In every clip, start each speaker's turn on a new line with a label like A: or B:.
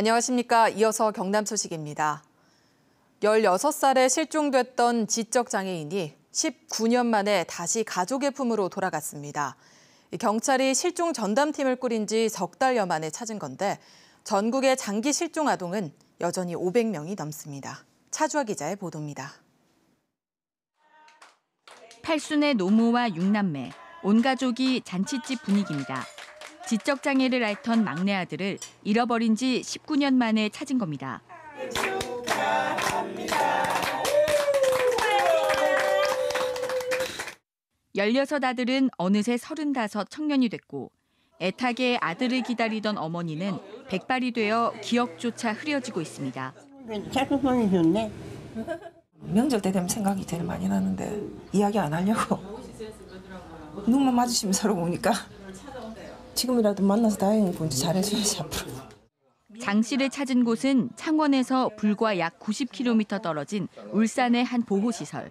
A: 안녕하십니까. 이어서 경남 소식입니다. 16살에 실종됐던 지적장애인이 19년 만에 다시 가족의 품으로 돌아갔습니다. 경찰이 실종 전담팀을 꾸린 지 석 달여 만에 찾은 건데 전국의 장기 실종 아동은 여전히 500명이 넘습니다. 차주아 기자의 보도입니다. 팔순의 노모와 육남매, 온
B: 가족이 잔치집 분위기입니다. 지적 장애를 앓던 막내 아들을 잃어버린 지 19년 만에 찾은 겁니다. 16 아들은 어느새 35 청년이 됐고 애타게 아들을 기다리던 어머니는 백발이 되어 기억조차 흐려지고 있습니다. 명절 때 되면 생각이 제일 많이 나는데 이야기 안 하려고 눈만 마주치면 서로
C: 보니까 지금이라도 만나서 다행이고 이제 잘해줘야지
D: 앞으로.
B: 장 씨를 찾은 곳은 창원에서 불과 약 90km 떨어진 울산의 한 보호시설.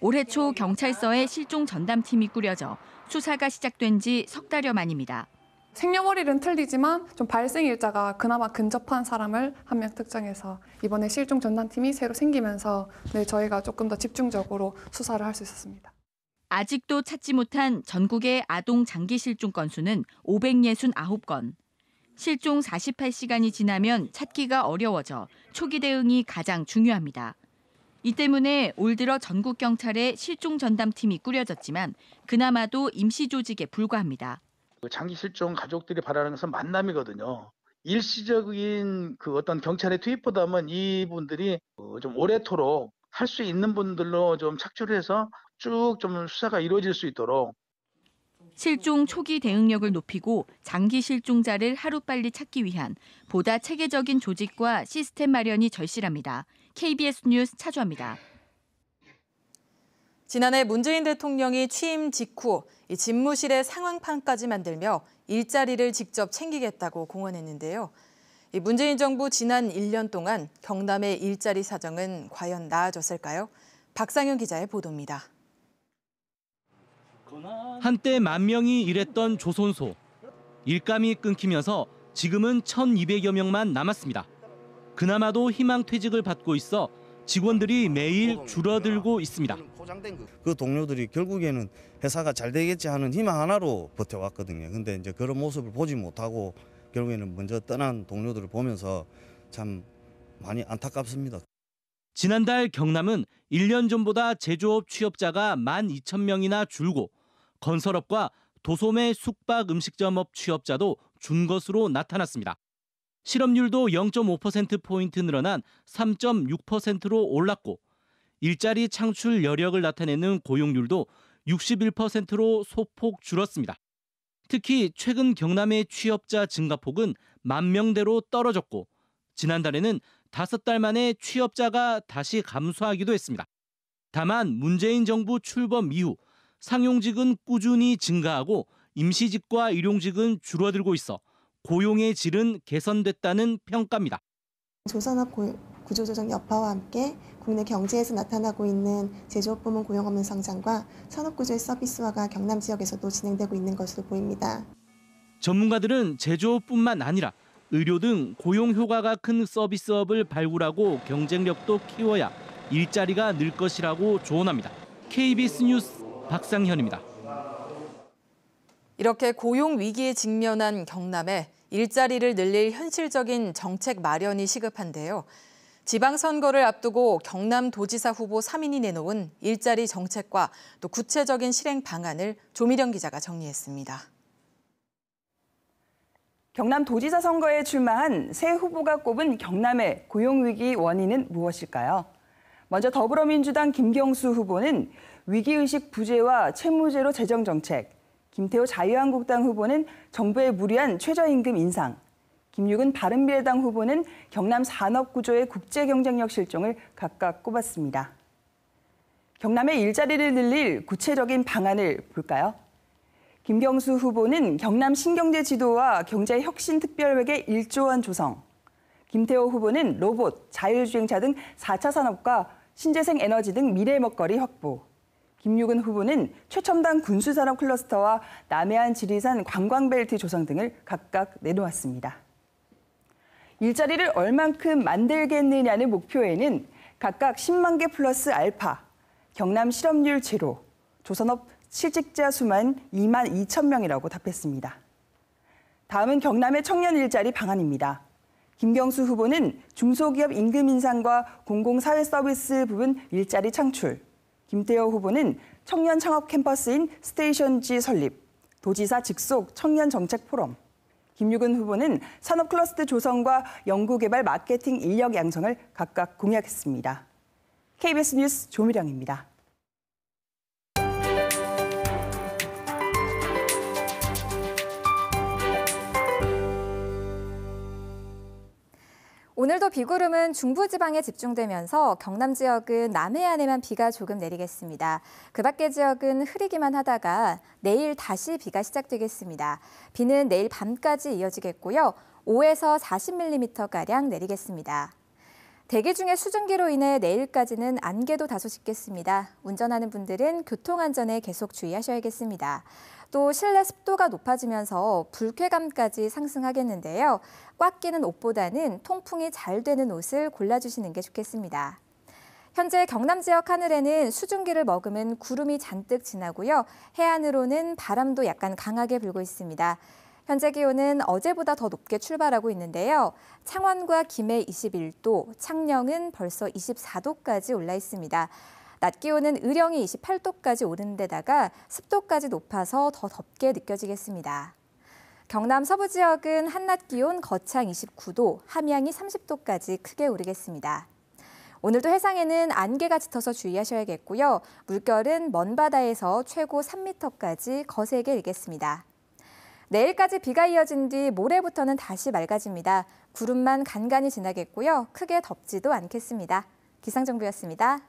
B: 올해 초 경찰서에 실종 전담팀이 꾸려져 수사가 시작된 지 석 달여 만입니다. 생년월일은 틀리지만 좀 발생 일자가
C: 그나마 근접한 사람을 한 명 특정해서 이번에 실종 전담팀이 새로 생기면서 네, 저희가 조금 더 집중적으로 수사를 할 수 있었습니다.
B: 아직도 찾지 못한 전국의 아동 장기 실종 건수는 569건. 실종 48시간이 지나면 찾기가 어려워져 초기 대응이 가장 중요합니다. 이 때문에 올 들어 전국 경찰에 실종 전담팀이 꾸려졌지만 그나마도 임시 조직에
D: 불과합니다. 그 장기 실종 가족들이 바라는 것은 만남이거든요. 일시적인 그 어떤 경찰의 투입보다는 이분들이 어, 좀 오래토록 할 수 있는 분들로 좀 착출해서 쭉좀 수사가 이루어질 수 있도록
B: 실종 초기 대응력을 높이고 장기 실종자를 하루빨리 찾기 위한 보다 체계적인 조직과 시스템 마련이 절실합니다. KBS 뉴스 차주합니다.
A: 지난해 문재인 대통령이 취임 직후 이 집무실의 상황판까지 만들며 일자리를 직접 챙기겠다고 공언했는데요. 문재인 정부 지난 1년 동안 경남의 일자리 사정은 과연 나아졌을까요? 박상현 기자의 보도입니다.
D: 한때 만 명이 일했던 조선소. 일감이 끊기면서 지금은 1,200여 명만 남았습니다. 그나마도 희망 퇴직을 받고 있어 직원들이 매일 줄어들고 있습니다. 그 동료들이 결국에는 회사가 잘 되겠지 하는 희망 하나로 버텨왔거든요. 근데 이제 그런 모습을 보지 못하고 결국에는 먼저 떠난 동료들을 보면서 참 많이 안타깝습니다. 지난달 경남은 1년 전보다 제조업 취업자가 1만 2천 명이나 줄고 건설업과 도소매 숙박 음식점업 취업자도 준 것으로 나타났습니다. 실업률도 0.5%포인트 늘어난 3.6%로 올랐고 일자리 창출 여력을 나타내는 고용률도 61%로 소폭 줄었습니다. 특히 최근 경남의 취업자 증가폭은 만 명대로 떨어졌고 지난달에는 다섯 달 만에 취업자가 다시 감소하기도 했습니다. 다만 문재인 정부 출범 이후 상용직은 꾸준히 증가하고 임시직과 일용직은 줄어들고 있어 고용의 질은 개선됐다는 평가입니다.
C: 조선업 구조조정 여파와 함께 국내 경제에서 나타나고 있는 제조업 부문 고용 없는 성장과 산업구조의 서비스화가 경남 지역에서도 진행되고 있는 것으로 보입니다.
D: 전문가들은 제조업뿐만 아니라 의료 등 고용 효과가 큰 서비스업을 발굴하고 경쟁력도 키워야 일자리가 늘 것이라고 조언합니다. KBS 뉴스 박상현입니다.
A: 이렇게 고용 위기에 직면한 경남에 일자리를 늘릴 현실적인 정책 마련이 시급한데요. 지방선거를 앞두고 경남도지사 후보 3인이 내놓은 일자리 정책과 또 구체적인 실행 방안을 조미령 기자가 정리했습니다. 경남도지사 선거에 출마한
C: 새 후보가 꼽은 경남의 고용위기 원인은 무엇일까요? 먼저 더불어민주당 김경수 후보는 위기의식 부재와 채무제로 재정정책, 김태호 자유한국당 후보는 정부의 무리한 최저임금 인상, 김육은 바른미래당 후보는 경남 산업구조의 국제경쟁력 실종을 각각 꼽았습니다. 경남의 일자리를 늘릴 구체적인 방안을 볼까요? 김경수 후보는 경남 신경제 지도와 경제 혁신 특별회계 1조 원 조성, 김태호 후보는 로봇, 자율주행차 등 4차 산업과 신재생 에너지 등 미래 먹거리 확보, 김유근 후보는 최첨단 군수산업 클러스터와 남해안 지리산 관광벨트 조성 등을 각각 내놓았습니다. 일자리를 얼만큼 만들겠느냐는 목표에는 각각 10만 개 플러스 알파, 경남 실업률 제로, 조선업 취직자 수만 2만 2천 명이라고 답했습니다. 다음은 경남의 청년 일자리 방안입니다. 김경수 후보는 중소기업 임금 인상과 공공사회 서비스 부분 일자리 창출, 김태호 후보는 청년 창업 캠퍼스인 스테이션 지 설립, 도지사 직속 청년 정책 포럼, 김유근 후보는 산업 클러스터 조성과 연구개발 마케팅 인력 양성을 각각 공약했습니다. KBS 뉴스 조미령입니다.
E: 오늘도 비구름은 중부지방에 집중되면서 경남 지역은 남해안에만 비가 조금 내리겠습니다. 그 밖의 지역은 흐리기만 하다가 내일 다시 비가 시작되겠습니다. 비는 내일 밤까지 이어지겠고요. 5에서 40mm가량 내리겠습니다. 대기 중에 수증기로 인해 내일까지는 안개도 다소 짙겠습니다. 운전하는 분들은 교통안전에 계속 주의하셔야겠습니다. 또 실내 습도가 높아지면서 불쾌감까지 상승하겠는데요. 꽉 끼는 옷보다는 통풍이 잘 되는 옷을 골라주시는 게 좋겠습니다. 현재 경남 지역 하늘에는 수증기를 머금은 구름이 잔뜩 지나고요. 해안으로는 바람도 약간 강하게 불고 있습니다. 현재 기온은 어제보다 더 높게 출발하고 있는데요. 창원과 김해 21도, 창녕은 벌써 24도까지 올라 있습니다. 낮 기온은 의령이 28도까지 오른 데다가 습도까지 높아서 더 덥게 느껴지겠습니다. 경남 서부 지역은 한낮 기온 거창 29도, 함양이 30도까지 크게 오르겠습니다. 오늘도 해상에는 안개가 짙어서 주의하셔야겠고요. 물결은 먼 바다에서 최고 3m까지 거세게 일겠습니다. 내일까지 비가 이어진 뒤 모레부터는 다시 맑아집니다. 구름만 간간히 지나겠고요. 크게 덥지도 않겠습니다. 기상정보였습니다.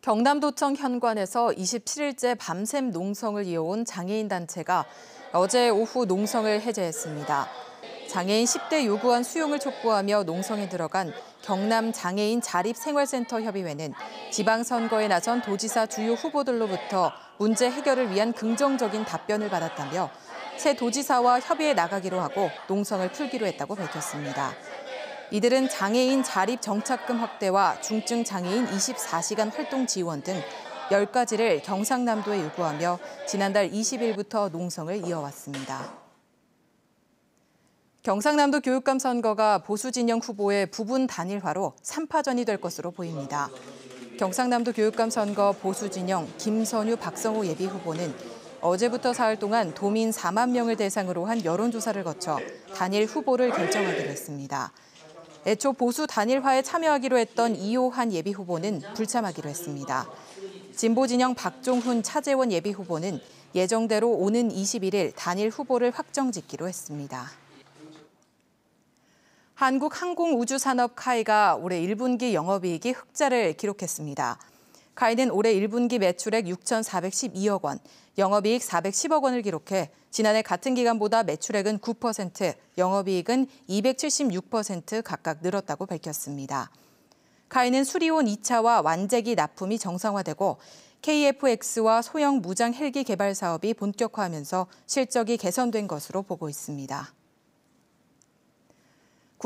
A: 경남도청 현관에서 27일째 밤샘 농성을 이어온 장애인 단체가 어제 오후 농성을 해제했습니다. 장애인 10대 요구안 수용을 촉구하며 농성에 들어간 경남 장애인 자립생활센터 협의회는 지방선거에 나선 도지사 주요 후보들로부터 문제 해결을 위한 긍정적인 답변을 받았다며 새 도지사와 협의해 나가기로 하고 농성을 풀기로 했다고 밝혔습니다. 이들은 장애인 자립 정착금 확대와 중증 장애인 24시간 활동 지원 등 10가지를 경상남도에 요구하며 지난달 20일부터 농성을 이어왔습니다. 경상남도 교육감 선거가 보수 진영 후보의 부분 단일화로 3파전이 될 것으로 보입니다. 경상남도 교육감 선거 보수 진영 김선유 박성호 예비 후보는 어제부터 사흘 동안 도민 4만 명을 대상으로 한 여론조사를 거쳐 단일 후보를 결정하기로 했습니다. 애초 보수 단일화에 참여하기로 했던 이호한 예비 후보는 불참하기로 했습니다. 진보 진영 박종훈 차재원 예비 후보는 예정대로 오는 21일 단일 후보를 확정 짓기로 했습니다. 한국항공우주산업 카이가 올해 1분기 영업이익이 흑자를 기록했습니다. 카이는 올해 1분기 매출액 6,412억 원, 영업이익 410억 원을 기록해 지난해 같은 기간보다 매출액은 9%, 영업이익은 276% 각각 늘었다고 밝혔습니다. 카이는 수리온 2차와 완제기 납품이 정상화되고 KFX와 소형 무장 헬기 개발 사업이 본격화하면서 실적이 개선된 것으로 보고 있습니다.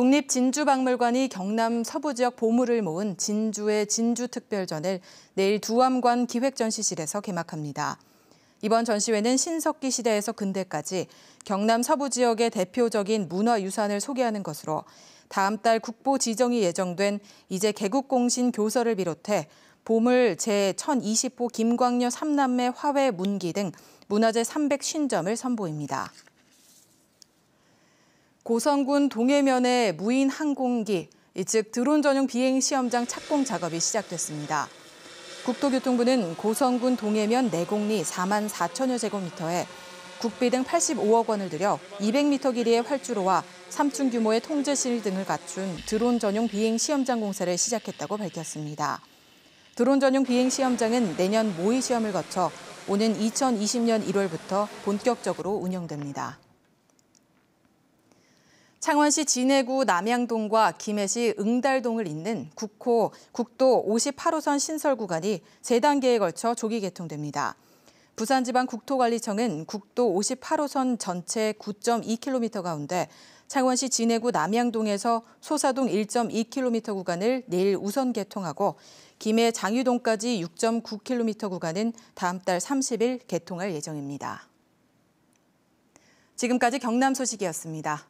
A: 국립진주박물관이 경남 서부 지역 보물을 모은 진주의 진주특별전을 내일 두암관 기획전시실에서 개막합니다. 이번 전시회는 신석기 시대에서 근대까지 경남 서부 지역의 대표적인 문화유산을 소개하는 것으로 다음 달 국보 지정이 예정된 이제 개국공신 교서를 비롯해 보물 제1020호 김광녀 3남매 화훼 문기 등 문화재 3 0 0신점을 선보입니다. 고성군 동해면의 무인 항공기, 즉 드론 전용 비행 시험장 착공 작업이 시작됐습니다. 국토교통부는 고성군 동해면 내곡리 4만 4천여 제곱미터에 국비 등 85억 원을 들여 200m 길이의 활주로와 3층 규모의 통제실 등을 갖춘 드론 전용 비행 시험장 공사를 시작했다고 밝혔습니다. 드론 전용 비행 시험장은 내년 모의 시험을 거쳐 오는 2020년 1월부터 본격적으로 운영됩니다. 창원시 진해구 남양동과 김해시 응달동을 잇는 국호 국도 58호선 신설 구간이 3단계에 걸쳐 조기 개통됩니다. 부산지방국토관리청은 국도 58호선 전체 9.2km 가운데 창원시 진해구 남양동에서 소사동 1.2km 구간을 내일 우선 개통하고 김해 장유동까지 6.9km 구간은 다음 달 30일 개통할 예정입니다. 지금까지 경남 소식이었습니다.